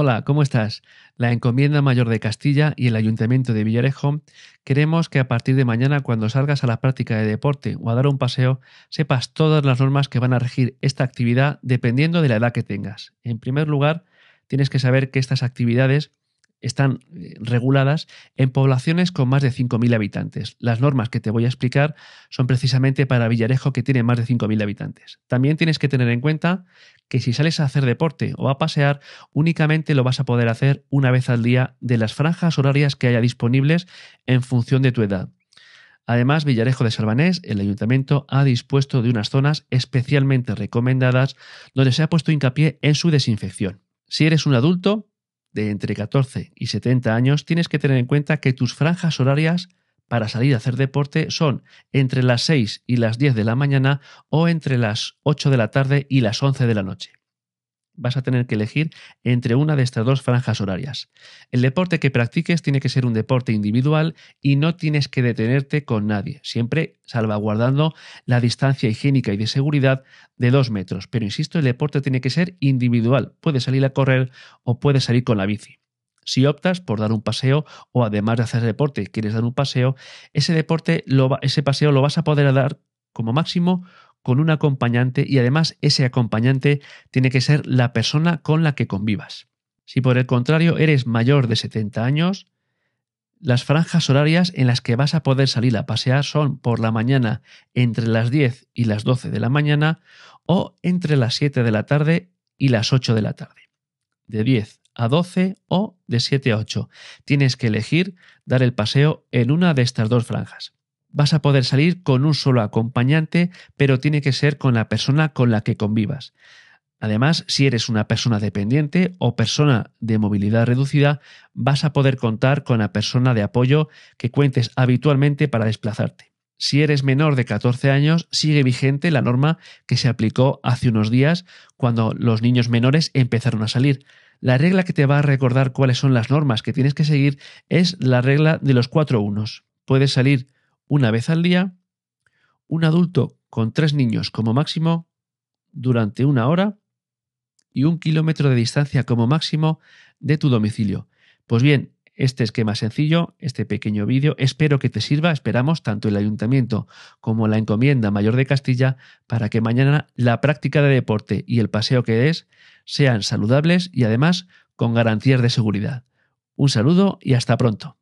Hola, ¿cómo estás? La Encomienda Mayor de Castilla y el Ayuntamiento de Villarejo queremos que a partir de mañana cuando salgas a la práctica de deporte o a dar un paseo sepas todas las normas que van a regir esta actividad dependiendo de la edad que tengas. En primer lugar, tienes que saber que estas actividades están eh, reguladas en poblaciones con más de 5.000 habitantes. Las normas que te voy a explicar son precisamente para Villarejo que tiene más de 5.000 habitantes. También tienes que tener en cuenta que si sales a hacer deporte o a pasear, únicamente lo vas a poder hacer una vez al día de las franjas horarias que haya disponibles en función de tu edad. Además, Villarejo de Salvanés, el ayuntamiento, ha dispuesto de unas zonas especialmente recomendadas donde se ha puesto hincapié en su desinfección. Si eres un adulto, entre 14 y 70 años, tienes que tener en cuenta que tus franjas horarias para salir a hacer deporte son entre las 6 y las 10 de la mañana o entre las 8 de la tarde y las 11 de la noche vas a tener que elegir entre una de estas dos franjas horarias. El deporte que practiques tiene que ser un deporte individual y no tienes que detenerte con nadie, siempre salvaguardando la distancia higiénica y de seguridad de dos metros. Pero insisto, el deporte tiene que ser individual. Puedes salir a correr o puedes salir con la bici. Si optas por dar un paseo o además de hacer deporte quieres dar un paseo, ese deporte, ese paseo lo vas a poder dar como máximo con un acompañante y además ese acompañante tiene que ser la persona con la que convivas. Si por el contrario eres mayor de 70 años, las franjas horarias en las que vas a poder salir a pasear son por la mañana entre las 10 y las 12 de la mañana o entre las 7 de la tarde y las 8 de la tarde. De 10 a 12 o de 7 a 8. Tienes que elegir dar el paseo en una de estas dos franjas vas a poder salir con un solo acompañante, pero tiene que ser con la persona con la que convivas. Además, si eres una persona dependiente o persona de movilidad reducida, vas a poder contar con la persona de apoyo que cuentes habitualmente para desplazarte. Si eres menor de 14 años, sigue vigente la norma que se aplicó hace unos días cuando los niños menores empezaron a salir. La regla que te va a recordar cuáles son las normas que tienes que seguir es la regla de los cuatro unos. Puedes salir una vez al día, un adulto con tres niños como máximo durante una hora y un kilómetro de distancia como máximo de tu domicilio. Pues bien, este esquema sencillo, este pequeño vídeo, espero que te sirva, esperamos tanto el ayuntamiento como la encomienda mayor de Castilla para que mañana la práctica de deporte y el paseo que des sean saludables y además con garantías de seguridad. Un saludo y hasta pronto.